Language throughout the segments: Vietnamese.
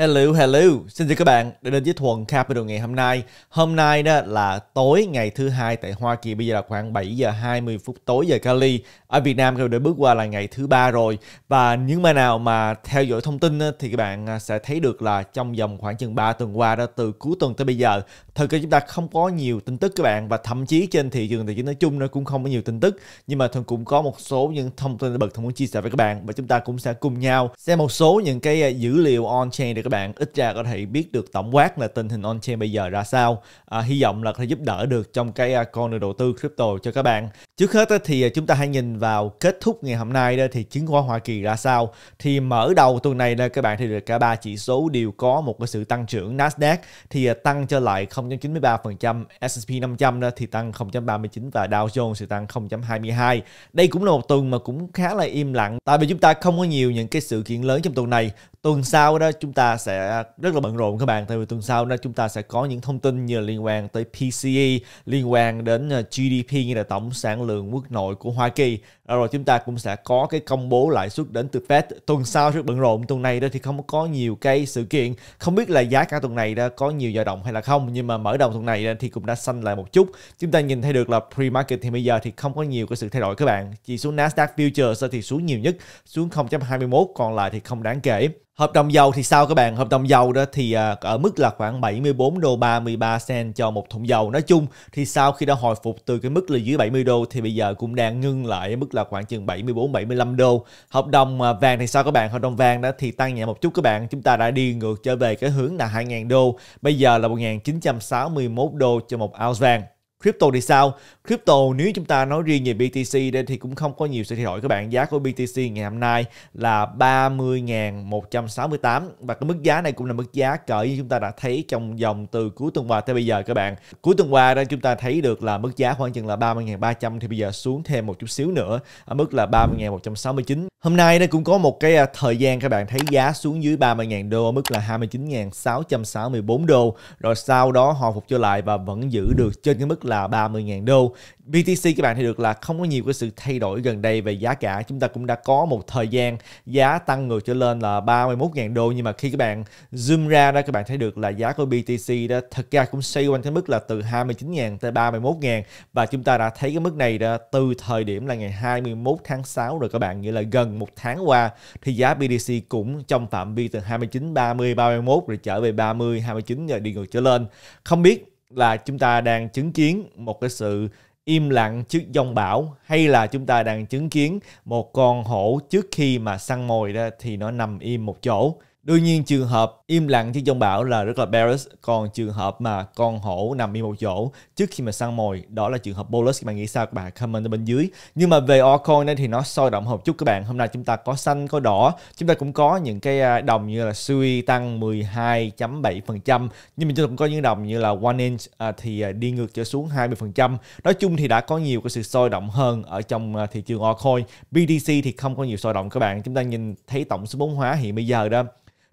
Hello, hello, xin chào các bạn đã đến với Thuần Capital ngày hôm nay. Hôm nay đó là tối ngày thứ hai tại Hoa Kỳ, bây giờ là khoảng 7 giờ 20 phút tối giờ Cali. Ở Việt Nam các đã bước qua là ngày thứ ba rồi. Và những mà nào mà theo dõi thông tin thì các bạn à, sẽ thấy được là trong vòng khoảng chừng 3 tuần qua đó từ cuối tuần tới bây giờ thời kỳ chúng ta không có nhiều tin tức các bạn và thậm chí trên thị trường tài chính nói chung nó cũng không có nhiều tin tức nhưng mà thường cũng có một số những thông tin bật thường muốn chia sẻ với các bạn và chúng ta cũng sẽ cùng nhau xem một số những cái à, dữ liệu on chain để các bạn ít ra có thể biết được tổng quát là tình hình on chain bây giờ ra sao à, hy vọng là có thể giúp đỡ được trong cái à, con đường đầu tư crypto cho các bạn Trước hết thì à, chúng ta hãy nhìn vào kết thúc ngày hôm nay đó thì chứng khoán Hoa Kỳ ra sao. Thì mở đầu tuần này là các bạn thì được cả ba chỉ số đều có một cái sự tăng trưởng. Nasdaq thì à, tăng trở lại 0.93%, S&P 500 thì tăng 0.39 và Dow Jones thì tăng 0.22. Đây cũng là một tuần mà cũng khá là im lặng tại vì chúng ta không có nhiều những cái sự kiện lớn trong tuần này tuần sau đó chúng ta sẽ rất là bận rộn các bạn tại vì tuần sau đó chúng ta sẽ có những thông tin như liên quan tới PCE liên quan đến ờ, GDP như là tổng sản lượng quốc nội của Hoa Kỳ Ờ, rồi chúng ta cũng sẽ có cái công bố lãi suất đến từ Fed tuần sau rất bận rộn tuần này đó thì không có nhiều cái sự kiện không biết là giá cả tuần này đã có nhiều dao động hay là không nhưng mà mở đầu tuần này thì cũng đã xanh lại một chút chúng ta nhìn thấy được là pre-market thì bây giờ thì không có nhiều cái sự thay đổi các bạn chỉ xuống Nasdaq Futures thì xuống nhiều nhất xuống 0.21 còn lại thì không đáng kể Hợp đồng dầu thì sao các bạn? Hợp đồng dầu đó thì à, ở mức là khoảng 74 đô 33 cent cho một thùng dầu. Nói chung thì sau khi đã hồi phục từ cái mức là dưới 70 đô thì bây giờ cũng đang ngưng lại mức là khoảng chừng 74 75 đô. Hợp đồng à, vàng thì sao các bạn? Hợp đồng vàng đó thì tăng nhẹ một chút các bạn. Chúng ta đã đi ngược trở về cái hướng là 2.000 đô. Bây giờ là 1.961 đô cho một ounce vàng. Crypto thì sao? crypto nếu chúng ta nói riêng về BTC đây thì cũng không có nhiều sự thay đổi các bạn giá của BTC ngày hôm nay là 30.168 và cái mức giá này cũng là mức giá cỡ như chúng ta đã thấy trong dòng từ cuối tuần qua tới bây giờ các bạn cuối tuần qua đó chúng ta thấy được là mức giá khoảng chừng là 30.300 thì bây giờ xuống thêm một chút xíu nữa ở mức là 30.169 hôm nay đây cũng có một cái à, thời gian các bạn thấy giá xuống dưới 30.000 đô ở mức là 29.664 đô rồi sau đó hồi phục trở lại và vẫn giữ được trên cái mức là 30.000 đô BTC các bạn thì được là không có nhiều cái sự thay đổi gần đây về giá cả chúng ta cũng đã có một thời gian giá tăng ngược trở lên là 31.000 đô nhưng mà khi các bạn zoom ra đó các bạn thấy được là giá của BTC đó thật ra cũng xoay quanh cái mức là từ 29.000 tới 31.000 và chúng ta đã thấy cái mức này đó từ thời điểm là ngày 21 tháng 6 rồi các bạn nghĩa là gần một tháng qua thì giá BTC cũng trong phạm vi từ 29 30 31 rồi trở về 30 29 rồi đi ngược trở lên không biết là chúng ta đang chứng kiến một cái sự im lặng trước dông bão hay là chúng ta đang chứng kiến một con hổ trước khi mà săn mồi ra thì nó nằm im một chỗ đương nhiên trường hợp im lặng trên trong bão là rất là bearish còn trường hợp mà con hổ nằm yên một chỗ trước khi mà săn mồi đó là trường hợp bullish các bạn nghĩ sao các bạn comment ở bên dưới nhưng mà về altcoin này thì nó sôi động hơn chút các bạn hôm nay chúng ta có xanh có đỏ chúng ta cũng có những cái à, đồng như là sui tăng 12.7% nhưng mà chúng ta cũng có những đồng như là one inch à, thì à, đi ngược trở xuống 20% nói chung thì đã có nhiều cái sự sôi động hơn ở trong thị trường altcoin BTC thì không có nhiều sôi động các bạn chúng ta nhìn thấy tổng số vốn hóa hiện bây giờ đó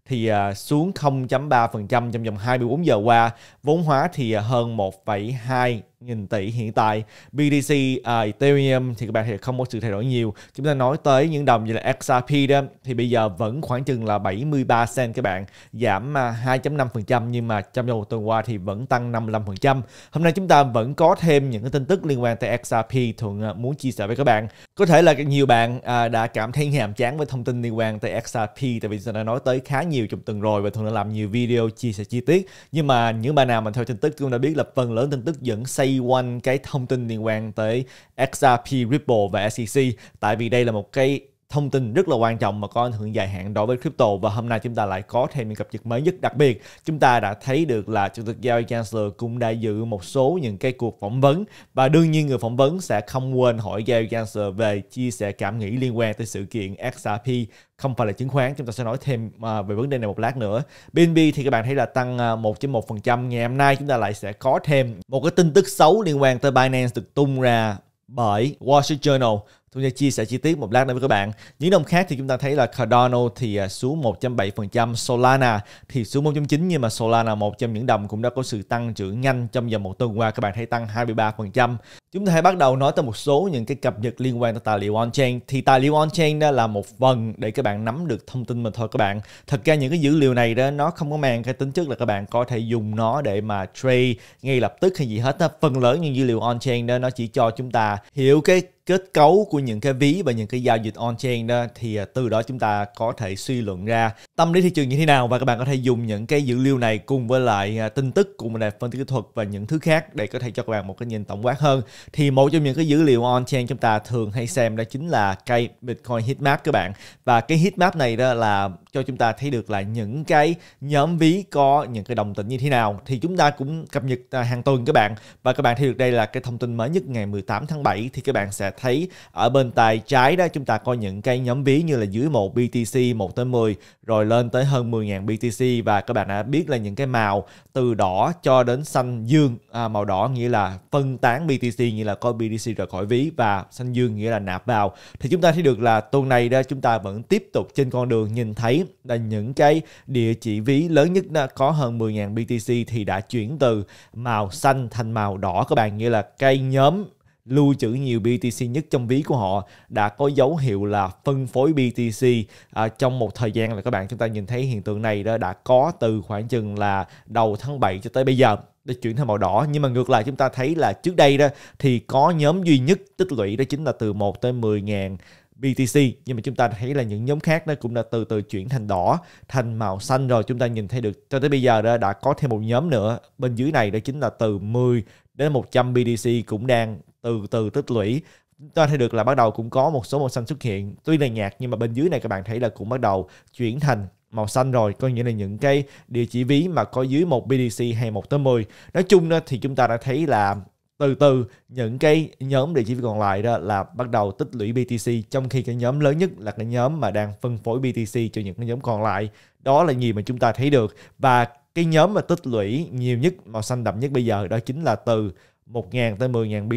thì à, xuống 0.3% trong vòng 24 giờ qua, vốn hóa thì à, hơn 1,2 nghìn tỷ hiện tại BTC à, Ethereum thì các bạn thì không có sự thay đổi nhiều chúng ta nói tới những đồng như là XRP đó thì bây giờ vẫn khoảng chừng là 73 cent các bạn giảm 2.5% à, nhưng mà trong đầu tuần qua thì vẫn tăng 55% hôm nay chúng ta vẫn có thêm những cái tin tức liên quan tới XRP thuận à, muốn chia sẻ với các bạn có thể là nhiều bạn à, đã cảm thấy nhàm chán với thông tin liên quan tới XRP tại vì chúng ta đã nói tới khá nhiều trong tuần rồi và thường đã làm nhiều video chia sẻ chi tiết nhưng mà những bạn nào mà theo tin tức cũng đã biết là phần lớn tin tức vẫn xây a cái thông tin liên quan tới XRP, Ripple và SEC tại vì đây là một cái thông tin rất là quan trọng mà có ảnh hưởng dài hạn đối với crypto và hôm nay chúng ta lại có thêm những cập nhật mới nhất đặc biệt chúng ta đã thấy được là chủ tịch Gary Gensler cũng đã dự một số những cái cuộc phỏng vấn và đương nhiên người phỏng vấn sẽ không quên hỏi Gary Gensler về chia sẻ cảm nghĩ liên quan tới sự kiện XRP không phải là chứng khoán chúng ta sẽ nói thêm à, về vấn đề này một lát nữa BNB thì các bạn thấy là tăng 1.1% à, ngày hôm nay chúng ta lại sẽ có thêm một cái tin tức xấu liên quan tới Binance được tung ra bởi Wall Street Journal Thu Nha chia sẻ chi tiết một lát nữa với các bạn. Những đồng khác thì chúng ta thấy là Cardano thì à, xuống 1.7%, Solana thì xuống 1.9 nhưng mà Solana một trong những đồng cũng đã có sự tăng trưởng nhanh trong vòng một tuần qua các bạn thấy tăng 23%. Chúng ta hãy bắt đầu nói tới một số những cái cập nhật liên quan tới tài liệu on-chain. Thì tài liệu on-chain đó là một phần để các bạn nắm được thông tin mà thôi các bạn. Thật ra những cái dữ liệu này đó nó không có mang cái tính chất là các bạn có thể dùng nó để mà trade ngay lập tức hay gì hết. Đó. Phần lớn những dữ liệu on-chain đó nó chỉ cho chúng ta hiểu cái kết cấu của những cái ví và những cái giao dịch on-chain đó thì à, từ đó chúng ta có thể suy luận ra tâm lý thị trường như thế nào và các bạn có thể dùng những cái dữ liệu này cùng với lại à, tin tức cùng với lại phân tích kỹ thuật và những thứ khác để có thể cho các bạn một cái nhìn tổng quát hơn thì một trong những cái dữ liệu on-chain chúng ta thường hay xem đó chính là cây Bitcoin heatmap các bạn và cái heatmap này đó là cho chúng ta thấy được là những cái nhóm ví có những cái đồng tình như thế nào thì chúng ta cũng cập nhật à, hàng tuần các bạn và các bạn thấy được đây là cái thông tin mới nhất ngày 18 tháng 7 thì các bạn sẽ thấy ở bên tay trái đó chúng ta có những cái nhóm ví như là dưới 1 BTC 1 tới 10 rồi lên tới hơn 10.000 BTC và các bạn đã biết là những cái màu từ đỏ cho đến xanh dương à, màu đỏ nghĩa là phân tán BTC nghĩa là có BTC rời khỏi ví và xanh dương nghĩa là nạp vào thì chúng ta thấy được là tuần này đó chúng ta vẫn tiếp tục trên con đường nhìn thấy là những cái địa chỉ ví lớn nhất có hơn 10.000 BTC thì đã chuyển từ màu xanh thành màu đỏ các bạn. Nghĩa là cây nhóm lưu trữ nhiều BTC nhất trong ví của họ đã có dấu hiệu là phân phối BTC à, trong một thời gian là các bạn chúng ta nhìn thấy hiện tượng này đó đã có từ khoảng chừng là đầu tháng 7 cho tới bây giờ để chuyển thành màu đỏ nhưng mà ngược lại chúng ta thấy là trước đây đó thì có nhóm duy nhất tích lũy đó chính là từ 1 tới 10 000 BTC nhưng mà chúng ta thấy là những nhóm khác nó cũng đã từ từ chuyển thành đỏ thành màu xanh rồi chúng ta nhìn thấy được cho tới bây giờ đó đã có thêm một nhóm nữa bên dưới này đó chính là từ 10 đến 100 BTC cũng đang từ từ tích lũy chúng ta thấy được là bắt đầu cũng có một số màu xanh xuất hiện tuy là nhạt nhưng mà bên dưới này các bạn thấy là cũng bắt đầu chuyển thành màu xanh rồi có nghĩa là những cái địa chỉ ví mà có dưới một BDC hay một tới 10 nói chung đó, thì chúng ta đã thấy là từ từ những cái nhóm địa chỉ còn lại đó là bắt đầu tích lũy BTC trong khi cái nhóm lớn nhất là cái nhóm mà đang phân phối BTC cho những cái nhóm còn lại đó là gì mà chúng ta thấy được và cái nhóm mà tích lũy nhiều nhất màu xanh đậm nhất bây giờ đó chính là từ 1.000 tới 10.000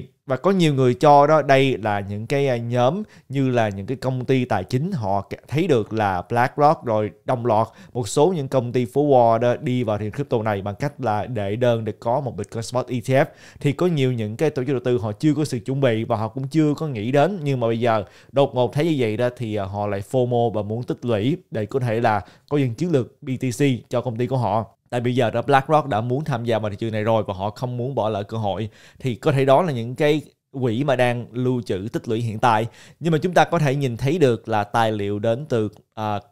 BTC và có nhiều người cho đó đây là những cái à, nhóm như là những cái công ty tài chính họ thấy được là BlackRock rồi đồng loạt một số những công ty phố Wall đó đi vào thị crypto này bằng cách là để đơn để có một Bitcoin Spot ETF thì có nhiều những cái tổ chức đầu tư họ chưa có sự chuẩn bị và họ cũng chưa có nghĩ đến nhưng mà bây giờ đột ngột thấy như vậy đó thì à, họ lại FOMO và muốn tích lũy để có thể là có những chiến lược BTC cho công ty của họ tại bây giờ đã BlackRock đã muốn tham gia vào thị trường này rồi và họ không muốn bỏ lỡ cơ hội thì có thể đó là những cái quỹ mà đang lưu trữ tích lũy hiện tại nhưng mà chúng ta có thể nhìn thấy được là tài liệu đến từ uh,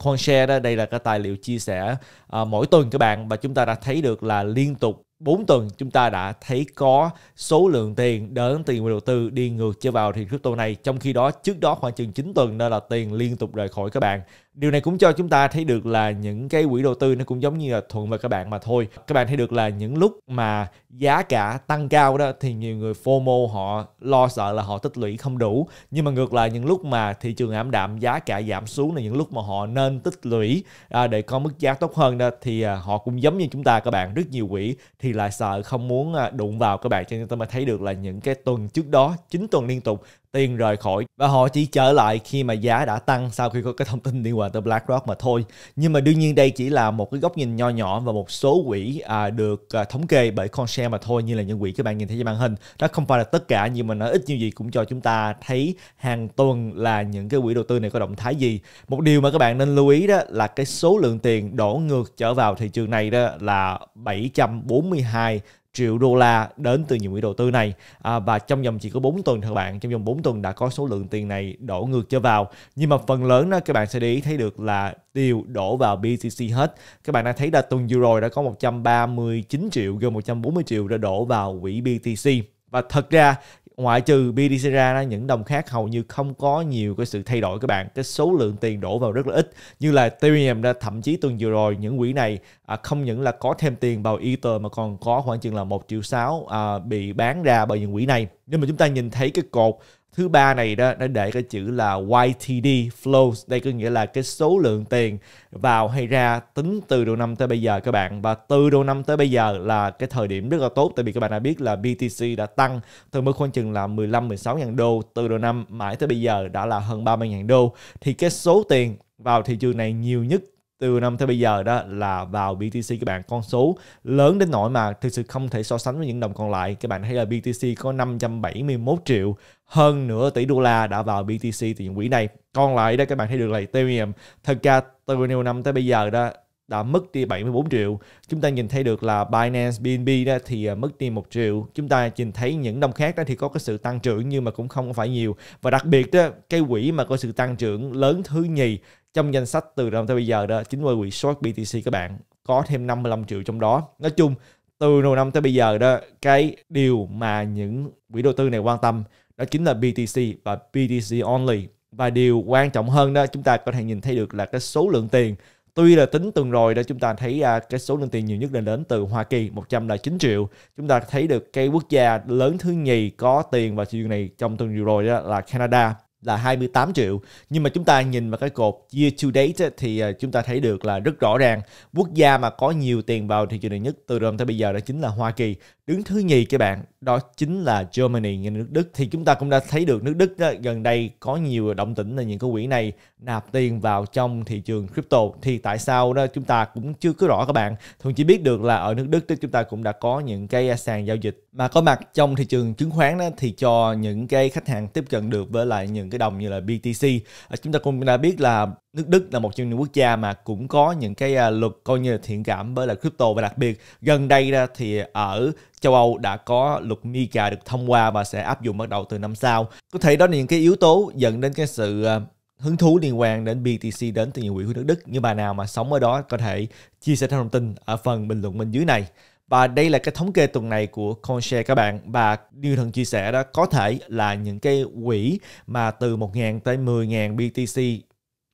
CoinShare đó đây là cái tài liệu chia sẻ uh, mỗi tuần các bạn và chúng ta đã thấy được là liên tục 4 tuần chúng ta đã thấy có số lượng tiền đến tiền đầu tư đi ngược trở vào thì crypto này trong khi đó trước đó khoảng chừng 9 tuần nên là tiền liên tục rời khỏi các bạn điều này cũng cho chúng ta thấy được là những cái quỹ đầu tư nó cũng giống như là thuận và các bạn mà thôi các bạn thấy được là những lúc mà giá cả tăng cao đó thì nhiều người FOMO họ lo sợ là họ tích lũy không đủ nhưng mà ngược lại những lúc mà thị trường ảm đạm giá cả giảm xuống là những lúc mà họ nên tích lũy à, để có mức giá tốt hơn đó thì à, họ cũng giống như chúng ta các bạn rất nhiều quỹ thì lại sợ không muốn à, đụng vào các bạn cho nên ta mới thấy được là những cái tuần trước đó chín tuần liên tục tiền rời khỏi và họ chỉ trở lại khi mà giá đã tăng sau khi có cái thông tin liên quan tới BlackRock mà thôi. Nhưng mà đương nhiên đây chỉ là một cái góc nhìn nho nhỏ và một số quỹ à, được à, thống kê bởi Conshare mà thôi như là những quỹ các bạn nhìn thấy trên màn hình. Đó không phải là tất cả nhưng mà nó ít như gì cũng cho chúng ta thấy hàng tuần là những cái quỹ đầu tư này có động thái gì. Một điều mà các bạn nên lưu ý đó là cái số lượng tiền đổ ngược trở vào thị trường này đó là 742 triệu đô la đến từ những quỹ đầu tư này à, và trong vòng chỉ có 4 tuần thôi bạn trong vòng 4 tuần đã có số lượng tiền này đổ ngược trở vào nhưng mà phần lớn đó các bạn sẽ để ý thấy được là đều đổ vào BTC hết các bạn đã thấy là tuần vừa rồi đã có 139 triệu gần 140 triệu đã đổ vào quỹ BTC và thật ra ngoại trừ BTC ra những đồng khác hầu như không có nhiều cái sự thay đổi các bạn cái số lượng tiền đổ vào rất là ít như là Ethereum đã thậm chí tuần vừa rồi những quỹ này à, không những là có thêm tiền vào Ether mà còn có khoảng chừng là một triệu sáu à, bị bán ra bởi những quỹ này nhưng mà chúng ta nhìn thấy cái cột thứ ba này đó nó để cái chữ là YTD flows đây có nghĩa là cái số lượng tiền vào hay ra tính từ đầu năm tới bây giờ các bạn và từ đầu năm tới bây giờ là cái thời điểm rất là tốt tại vì các bạn đã biết là BTC đã tăng từ mức khoảng chừng là 15 16 ngàn đô từ đầu năm mãi tới bây giờ đã là hơn 30 ngàn đô thì cái số tiền vào thị trường này nhiều nhất từ năm tới bây giờ đó là vào BTC các bạn con số lớn đến nỗi mà thực sự không thể so sánh với những đồng còn lại các bạn thấy là BTC có 571 triệu hơn nửa tỷ đô la đã vào BTC từ những quỹ này còn lại đó các bạn thấy được là Ethereum thật ra từ nhiều năm tới bây giờ đó đã mất đi 74 triệu. Chúng ta nhìn thấy được là Binance BNB đó thì à, mất đi 1 triệu. Chúng ta nhìn thấy những đồng khác đó thì có cái sự tăng trưởng nhưng mà cũng không phải nhiều. Và đặc biệt đó, cái quỹ mà có sự tăng trưởng lớn thứ nhì trong danh sách từ năm tới bây giờ đó chính quỹ resort BTC các bạn có thêm 55 triệu trong đó nói chung từ đầu năm tới bây giờ đó cái điều mà những quỹ đầu tư này quan tâm đó chính là BTC và BTC only và điều quan trọng hơn đó chúng ta có thể nhìn thấy được là cái số lượng tiền tuy là tính tuần rồi đó chúng ta thấy à, cái số lượng tiền nhiều nhất là đến từ Hoa Kỳ 109 triệu chúng ta thấy được cái quốc gia lớn thứ nhì có tiền vào chuyện này trong tuần vừa rồi đó là Canada là 28 triệu nhưng mà chúng ta nhìn vào cái cột year to date thì à, chúng ta thấy được là rất rõ ràng quốc gia mà có nhiều tiền vào thị trường này nhất từ đầu tới bây giờ đó chính là Hoa Kỳ Đứng thứ nhì các bạn, đó chính là Germany như nước Đức. Thì chúng ta cũng đã thấy được nước Đức đó, gần đây có nhiều động tĩnh là những cái quỹ này nạp tiền vào trong thị trường crypto. Thì tại sao đó chúng ta cũng chưa có rõ các bạn. Thường chỉ biết được là ở nước Đức đó, chúng ta cũng đã có những cái sàn giao dịch mà có mặt trong thị trường chứng khoán đó thì cho những cái khách hàng tiếp cận được với lại những cái đồng như là BTC. Ờ, chúng ta cũng đã biết là nước Đức là một trong những quốc gia mà cũng có những cái à, luật coi như là thiện cảm với là crypto và đặc biệt gần đây ra thì ở châu Âu đã có luật MiCA được thông qua và sẽ áp dụng bắt đầu từ năm sau. Có thể đó là những cái yếu tố dẫn đến cái sự à, hứng thú liên quan đến BTC đến từ những quỹ của nước Đức. Như bà nào mà sống ở đó có thể chia sẻ thêm thông tin ở phần bình luận bên dưới này. Và đây là cái thống kê tuần này của CoinShare các bạn và điều thần chia sẻ đó có thể là những cái quỹ mà từ 1.000 tới 10.000 BTC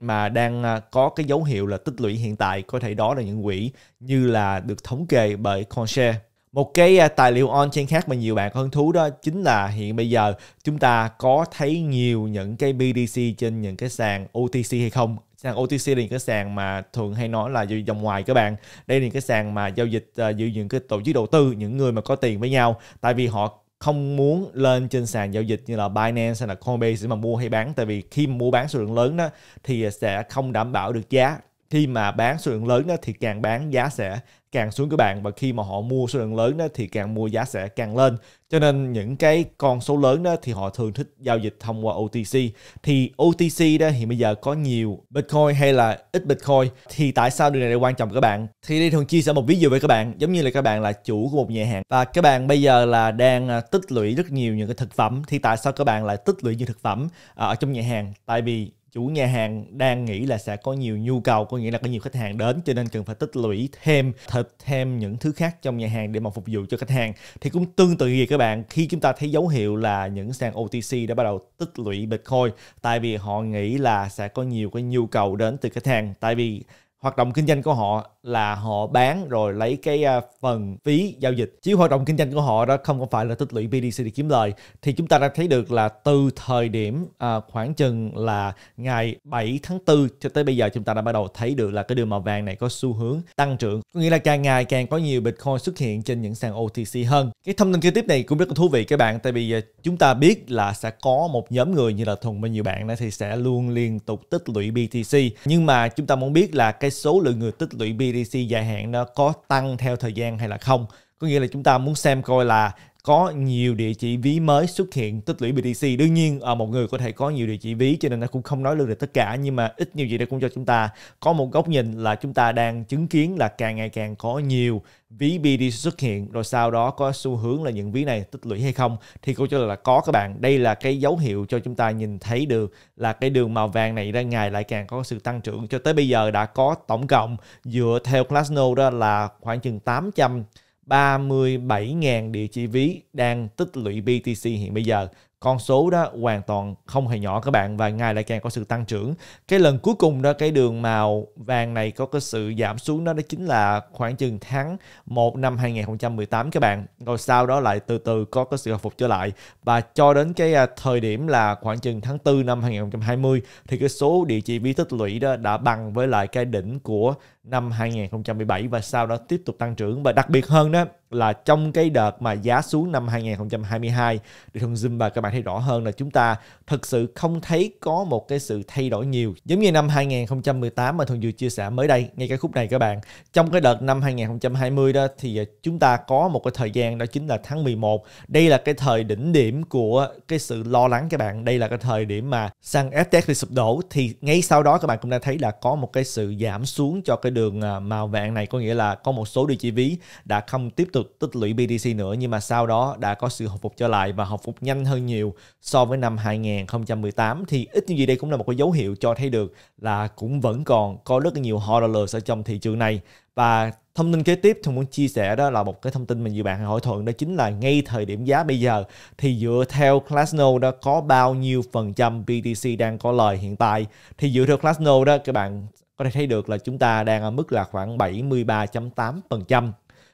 mà đang à, có cái dấu hiệu là tích lũy hiện tại có thể đó là những quỹ như là được thống kê bởi Conshare. Một cái à, tài liệu on chain khác mà nhiều bạn có hứng thú đó chính là hiện bây giờ chúng ta có thấy nhiều những cái BDC trên những cái sàn OTC hay không? Sàn OTC là những cái sàn mà thường hay nói là dòng ngoài các bạn. Đây là những cái sàn mà giao dịch à, giữa những cái tổ chức đầu tư, những người mà có tiền với nhau. Tại vì họ không muốn lên trên sàn giao dịch như là Binance hay là Coinbase để mà mua hay bán tại vì khi mua bán số lượng lớn đó thì sẽ không đảm bảo được giá khi mà bán số lượng lớn đó thì càng bán giá sẽ càng xuống các bạn và khi mà họ mua số lượng lớn đó thì càng mua giá sẽ càng lên cho nên những cái con số lớn đó thì họ thường thích giao dịch thông qua OTC thì OTC đó hiện bây giờ có nhiều Bitcoin hay là ít Bitcoin thì tại sao điều này lại quan trọng các bạn thì đây thường chia sẻ một ví dụ với các bạn giống như là các bạn là chủ của một nhà hàng và các bạn bây giờ là đang à, tích lũy rất nhiều những cái thực phẩm thì tại sao các bạn lại tích lũy nhiều thực phẩm à, ở trong nhà hàng tại vì chủ nhà hàng đang nghĩ là sẽ có nhiều nhu cầu có nghĩa là có nhiều khách hàng đến cho nên cần phải tích lũy thêm thịt thêm những thứ khác trong nhà hàng để mà phục vụ cho khách hàng thì cũng tương tự gì các bạn khi chúng ta thấy dấu hiệu là những sàn OTC đã bắt đầu tích lũy Bitcoin tại vì họ nghĩ là sẽ có nhiều cái nhu cầu đến từ khách hàng tại vì hoạt động kinh doanh của họ là họ bán rồi lấy cái à, phần phí giao dịch chứ hoạt động kinh doanh của họ đó không có phải là tích lũy BTC để kiếm lời thì chúng ta đã thấy được là từ thời điểm à, khoảng chừng là ngày 7 tháng 4 cho tới bây giờ chúng ta đã bắt đầu thấy được là cái đường màu vàng này có xu hướng tăng trưởng có nghĩa là càng ngày càng có nhiều Bitcoin xuất hiện trên những sàn OTC hơn cái thông tin kế tiếp này cũng rất là thú vị các bạn tại vì à, chúng ta biết là sẽ có một nhóm người như là Thùng và nhiều bạn đó thì sẽ luôn liên tục tích lũy BTC nhưng mà chúng ta muốn biết là cái số lượng người tích lũy BTC BTC dài hạn nó có tăng theo thời gian hay là không có nghĩa là chúng ta muốn xem coi là có nhiều địa chỉ ví mới xuất hiện tích lũy BTC. Đương nhiên ờ, một người có thể có nhiều địa chỉ ví cho nên nó cũng không nói luôn được tất cả nhưng mà ít nhiều gì đây cũng cho chúng ta có một góc nhìn là chúng ta đang chứng kiến là càng ngày càng có nhiều ví BTC xuất hiện rồi sau đó có xu hướng là những ví này tích lũy hay không thì câu trả lời là có các bạn. Đây là cái dấu hiệu cho chúng ta nhìn thấy được là cái đường màu vàng này đang ngày lại càng có sự tăng trưởng cho tới bây giờ đã có tổng cộng dựa theo classno đó là khoảng chừng 800 37.000 địa chỉ ví đang tích lũy BTC hiện bây giờ. Con số đó hoàn toàn không hề nhỏ các bạn và ngày lại càng có sự tăng trưởng. Cái lần cuối cùng đó cái đường màu vàng này có cái sự giảm xuống đó đó chính là khoảng chừng tháng 1 năm 2018 các bạn. Rồi sau đó lại từ từ có cái sự hồi phục trở lại và cho đến cái à, thời điểm là khoảng chừng tháng 4 năm 2020 thì cái số địa chỉ ví tích lũy đó đã bằng với lại cái đỉnh của năm 2017 và sau đó tiếp tục tăng trưởng và đặc biệt hơn đó là trong cái đợt mà giá xuống năm 2022 được thông Zoom và các bạn thấy rõ hơn là chúng ta thực sự không thấy có một cái sự thay đổi nhiều giống như năm 2018 mà Thuần vừa chia sẻ mới đây ngay cái khúc này các bạn trong cái đợt năm 2020 đó thì à, chúng ta có một cái thời gian đó chính là tháng 11 đây là cái thời đỉnh điểm của cái sự lo lắng các bạn đây là cái thời điểm mà sang FTX bị sụp đổ thì ngay sau đó các bạn cũng đã thấy là có một cái sự giảm xuống cho cái cái đường à, màu vàng này có nghĩa là có một số địa chỉ ví đã không tiếp tục tích lũy BTC nữa nhưng mà sau đó đã có sự hồi phục trở lại và hồi phục nhanh hơn nhiều so với năm 2018 thì ít như gì đây cũng là một cái dấu hiệu cho thấy được là cũng vẫn còn có rất nhiều hot dollars ở trong thị trường này và thông tin kế tiếp tôi muốn chia sẻ đó là một cái thông tin mà nhiều bạn hỏi thuận đó chính là ngay thời điểm giá bây giờ thì dựa theo Glassnode đó có bao nhiêu phần trăm BTC đang có lời hiện tại thì dựa theo Glassnode đó các bạn có thể thấy được là chúng ta đang ở mức là khoảng 73.8%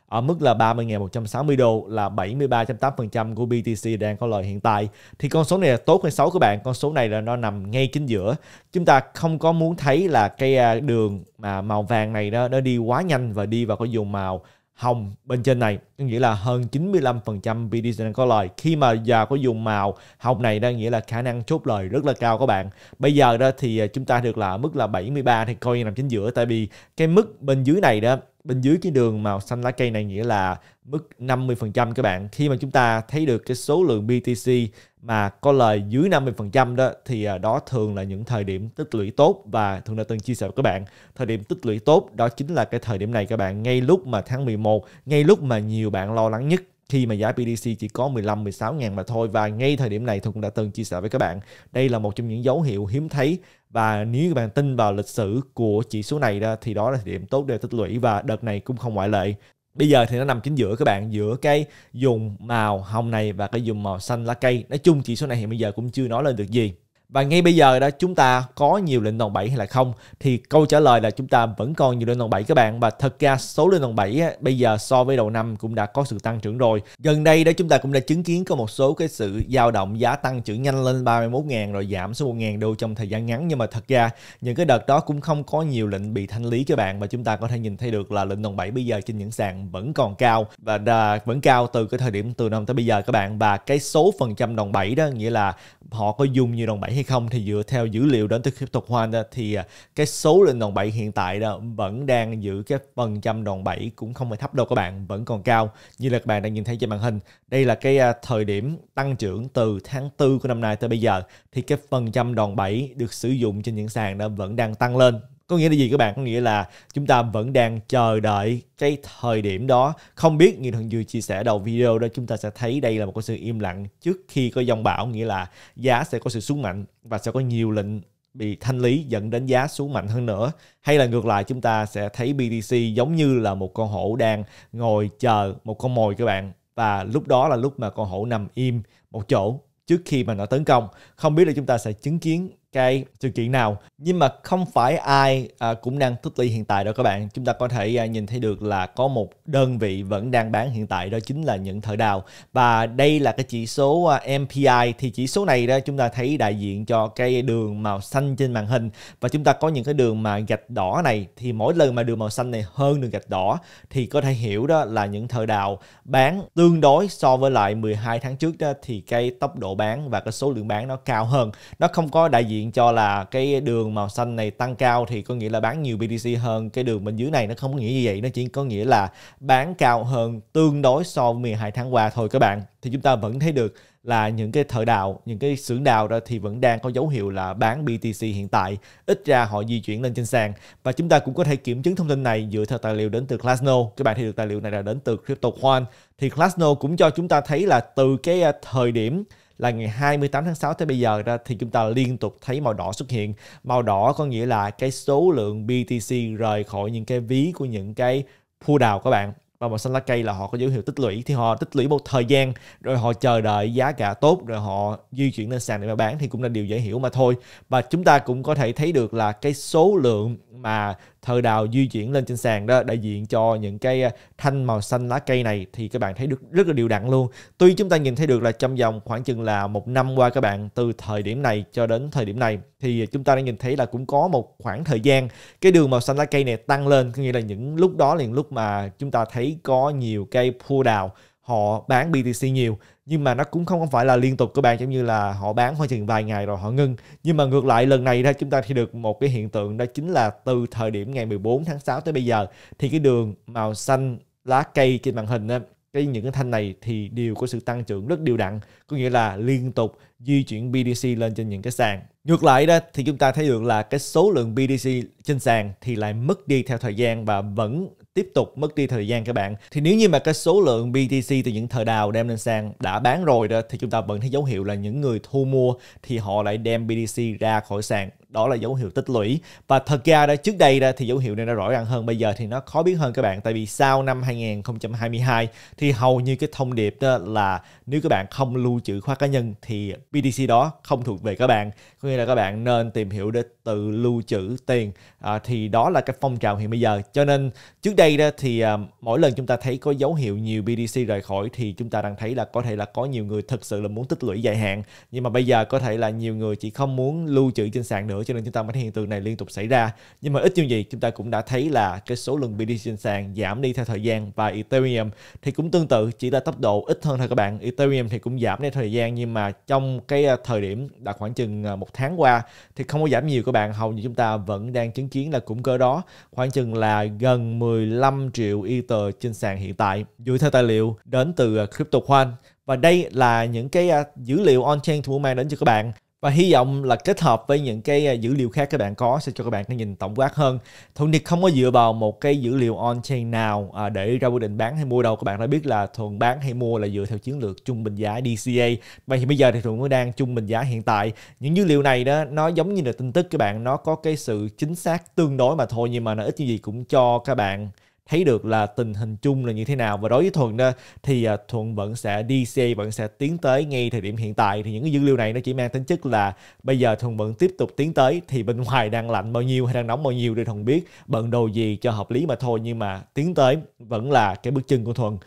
ở mức là 30.160 đô là 73.8% của BTC đang có lời hiện tại thì con số này là tốt hay xấu các bạn con số này là nó nằm ngay chính giữa chúng ta không có muốn thấy là cái à, đường mà màu vàng này đó nó đi quá nhanh và đi vào cái vùng màu hồng bên trên này có nghĩa là hơn 95% BDC có lời khi mà giờ có dùng màu hồng này đang nghĩa là khả năng chốt lời rất là cao các bạn bây giờ đó thì à, chúng ta được là mức là 73 thì coi như nằm chính giữa tại vì cái mức bên dưới này đó bên dưới cái đường màu xanh lá cây này nghĩa là mức 50% các bạn. Khi mà chúng ta thấy được cái số lượng BTC mà có lời dưới 50% đó thì à, đó thường là những thời điểm tích lũy tốt và thường đã từng chia sẻ với các bạn. Thời điểm tích lũy tốt đó chính là cái thời điểm này các bạn, ngay lúc mà tháng 11, ngay lúc mà nhiều bạn lo lắng nhất khi mà giá BTC chỉ có 15 16 ngàn mà thôi và ngay thời điểm này tôi cũng đã từng chia sẻ với các bạn đây là một trong những dấu hiệu hiếm thấy và nếu các bạn tin vào lịch sử của chỉ số này đó thì đó là thời điểm tốt để tích lũy và đợt này cũng không ngoại lệ bây giờ thì nó nằm chính giữa các bạn giữa cái dùng màu hồng này và cái dùng màu xanh lá cây nói chung chỉ số này hiện bây giờ cũng chưa nói lên được gì và ngay bây giờ đó chúng ta có nhiều lệnh đòn 7 hay là không thì câu trả lời là chúng ta vẫn còn nhiều lệnh đòn 7 các bạn và thật ra số lệnh đòn 7 bây giờ so với đầu năm cũng đã có sự tăng trưởng rồi. Gần đây đó chúng ta cũng đã chứng kiến có một số cái sự dao động giá tăng trưởng nhanh lên 31.000 rồi giảm xuống 1.000 đô trong thời gian ngắn nhưng mà thật ra những cái đợt đó cũng không có nhiều lệnh bị thanh lý các bạn và chúng ta có thể nhìn thấy được là lệnh đòn 7 bây giờ trên những sàn vẫn còn cao và vẫn cao từ cái thời điểm từ năm tới bây giờ các bạn và cái số phần trăm đồng 7 đó nghĩa là họ có dùng nhiều đồng 7 hay không thì dựa theo dữ liệu đến từ CryptoQuant đó, thì à, cái số lên đòn bẩy hiện tại đó vẫn đang giữ cái phần trăm đòn bẩy cũng không phải thấp đâu các bạn vẫn còn cao như là các bạn đang nhìn thấy trên màn hình đây là cái à, thời điểm tăng trưởng từ tháng 4 của năm nay tới bây giờ thì cái phần trăm đòn bẩy được sử dụng trên những sàn đó vẫn đang tăng lên có nghĩa là gì các bạn có nghĩa là chúng ta vẫn đang chờ đợi cái thời điểm đó không biết như thằng vừa chia sẻ đầu video đó chúng ta sẽ thấy đây là một cái sự im lặng trước khi có dòng bão nghĩa là giá sẽ có sự xuống mạnh và sẽ có nhiều lệnh bị thanh lý dẫn đến giá xuống mạnh hơn nữa hay là ngược lại chúng ta sẽ thấy BTC giống như là một con hổ đang ngồi chờ một con mồi các bạn và lúc đó là lúc mà con hổ nằm im một chỗ trước khi mà nó tấn công không biết là chúng ta sẽ chứng kiến cái sự kiện nào nhưng mà không phải ai à, cũng đang tích lũy hiện tại đâu các bạn chúng ta có thể à, nhìn thấy được là có một đơn vị vẫn đang bán hiện tại đó chính là những thợ đào và đây là cái chỉ số à, MPI thì chỉ số này đó chúng ta thấy đại diện cho cái đường màu xanh trên màn hình và chúng ta có những cái đường mà gạch đỏ này thì mỗi lần mà đường màu xanh này hơn đường gạch đỏ thì có thể hiểu đó là những thợ đào bán tương đối so với lại 12 tháng trước đó thì cái tốc độ bán và cái số lượng bán nó cao hơn nó không có đại diện hiện cho là cái đường màu xanh này tăng cao thì có nghĩa là bán nhiều BTC hơn cái đường bên dưới này nó không có nghĩa như vậy nó chỉ có nghĩa là bán cao hơn tương đối so với 12 tháng qua thôi các bạn thì chúng ta vẫn thấy được là những cái thợ đào, những cái xưởng đào đó thì vẫn đang có dấu hiệu là bán BTC hiện tại, ít ra họ di chuyển lên trên sàn và chúng ta cũng có thể kiểm chứng thông tin này dựa theo tài liệu đến từ Glassno. Các bạn thấy được tài liệu này là đến từ CryptoQuant thì Glassno cũng cho chúng ta thấy là từ cái à, thời điểm là ngày 28 tháng 6 tới bây giờ ra thì chúng ta liên tục thấy màu đỏ xuất hiện. Màu đỏ có nghĩa là cái số lượng BTC rời khỏi những cái ví của những cái pool đào các bạn và màu xanh lá cây là họ có dấu hiệu tích lũy thì họ tích lũy một thời gian rồi họ chờ đợi giá cả tốt rồi họ di chuyển lên sàn để mà bán thì cũng là điều dễ hiểu mà thôi và chúng ta cũng có thể thấy được là cái số lượng mà thơ đào di chuyển lên trên sàn đó đại diện cho những cái à, thanh màu xanh lá cây này thì các bạn thấy được rất là đều đặn luôn tuy chúng ta nhìn thấy được là trong vòng khoảng chừng là một năm qua các bạn từ thời điểm này cho đến thời điểm này thì chúng ta đã nhìn thấy là cũng có một khoảng thời gian cái đường màu xanh lá cây này tăng lên có nghĩa là những lúc đó liền lúc mà chúng ta thấy có nhiều cây pua đào họ bán BTC nhiều nhưng mà nó cũng không phải là liên tục các bạn giống như là họ bán khoảng chừng vài ngày rồi họ ngưng nhưng mà ngược lại lần này ra chúng ta thì được một cái hiện tượng đó chính là từ thời điểm ngày 14 tháng 6 tới bây giờ thì cái đường màu xanh lá cây trên màn hình á cái những cái thanh này thì đều có sự tăng trưởng rất đều đặn có nghĩa là liên tục di chuyển BDC lên trên những cái sàn ngược lại đó thì chúng ta thấy được là cái số lượng BDC trên sàn thì lại mất đi theo thời gian và vẫn tiếp tục mất đi thời gian các bạn thì nếu như mà cái số lượng BTC từ những thời đào đem lên sàn đã bán rồi đó thì chúng ta vẫn thấy dấu hiệu là những người thu mua thì họ lại đem BTC ra khỏi sàn đó là dấu hiệu tích lũy và thật ra đó trước đây đó thì dấu hiệu này đã rõ ràng hơn bây giờ thì nó khó biết hơn các bạn tại vì sau năm 2022 thì hầu như cái thông điệp đó là nếu các bạn không lưu trữ khóa cá nhân thì BTC đó không thuộc về các bạn có nghĩa là các bạn nên tìm hiểu để tự lưu trữ tiền à, thì đó là cái phong trào hiện bây giờ cho nên trước đây đây đó thì à, mỗi lần chúng ta thấy có dấu hiệu nhiều BDC rời khỏi thì chúng ta đang thấy là có thể là có nhiều người thực sự là muốn tích lũy dài hạn nhưng mà bây giờ có thể là nhiều người chỉ không muốn lưu trữ trên sàn nữa cho nên chúng ta mới thấy hiện tượng này liên tục xảy ra nhưng mà ít như gì chúng ta cũng đã thấy là cái số lượng BDC trên sàn giảm đi theo thời gian và Ethereum thì cũng tương tự chỉ là tốc độ ít hơn thôi các bạn Ethereum thì cũng giảm theo thời gian nhưng mà trong cái à, thời điểm đã khoảng chừng à, một tháng qua thì không có giảm nhiều các bạn hầu như chúng ta vẫn đang chứng kiến là cũng cơ đó khoảng chừng là gần 15 15 triệu Ether trên sàn hiện tại dựa theo tài liệu đến từ à, CryptoQuant và đây là những cái à, dữ liệu on-chain tôi mang đến cho các bạn và hy vọng là kết hợp với những cái à, dữ liệu khác các bạn có sẽ cho các bạn cái nhìn tổng quát hơn. Thuận Điệp không có dựa vào một cái dữ liệu on-chain nào để ra quyết định bán hay mua đâu. Các bạn đã biết là thuận bán hay mua là dựa theo chiến lược trung bình giá DCA. Vậy thì bây giờ thì Thuận mới đang trung bình giá hiện tại. Những dữ liệu này đó nó giống như là tin tức các bạn, nó có cái sự chính xác tương đối mà thôi nhưng mà nó ít như gì cũng cho các bạn thấy được là tình hình chung là như thế nào và đối với thuận đó thì à, thuận vẫn sẽ đi xe vẫn sẽ tiến tới ngay thời điểm hiện tại thì những cái dữ liệu này nó chỉ mang tính chất là bây giờ thuận vẫn tiếp tục tiến tới thì bên ngoài đang lạnh bao nhiêu hay đang nóng bao nhiêu để thuận biết bận đồ gì cho hợp lý mà thôi nhưng mà tiến tới vẫn là cái bước chân của thuận